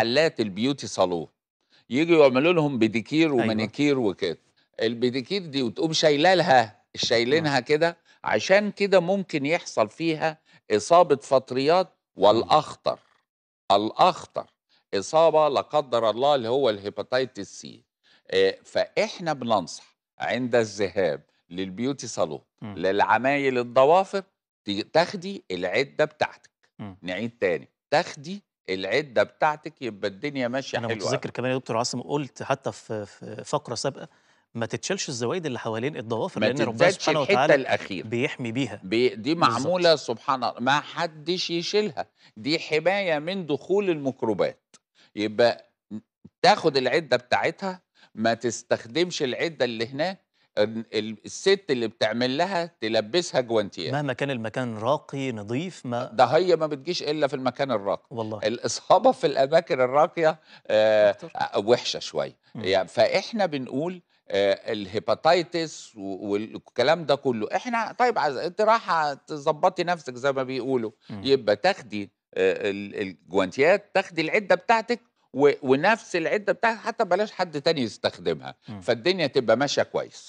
محلات البيوتي صالون يجوا يعملوا لهم بديكير أيوة. ومانيكير أيوة. وكده البديكير دي وتقوم شايلالها شايلينها كده عشان كده ممكن يحصل فيها اصابه فطريات والاخطر الاخطر اصابه لا قدر الله اللي هو الهيباتيتس آه، سي فاحنا بننصح عند الذهاب للبيوتي صالون للعمايل الضوافر تاخدي العده بتاعتك نعيد تاني تاخدي العده بتاعتك يبقى الدنيا ماشيه حلوه انا متذكر كمان يا دكتور عاصم قلت حتى في فقره سابقه ما تتشالش الزوايد اللي حوالين الضوافر لان ربنا سبحانه وتعالى الأخير. بيحمي بيها بي دي معموله بالزبط. سبحان الله ما حدش يشيلها دي حمايه من دخول الميكروبات يبقى تاخد العده بتاعتها ما تستخدمش العده اللي هناك الست اللي بتعمل لها تلبسها جوانتيات مهما كان المكان راقي نظيف ما ده هي ما بتجيش الا في المكان الراقي والله الاصابه في الاماكن الراقيه آه, آه، وحشه شويه يعني فاحنا بنقول آه الهيباتيتس والكلام ده كله احنا طيب عايز انت رايحه تظبطي نفسك زي ما بيقولوا مم. يبقى تاخدي آه الجوانتيات تاخدي العده بتاعتك ونفس العده بتاعتك حتى بلاش حد تاني يستخدمها مم. فالدنيا تبقى ماشيه كويس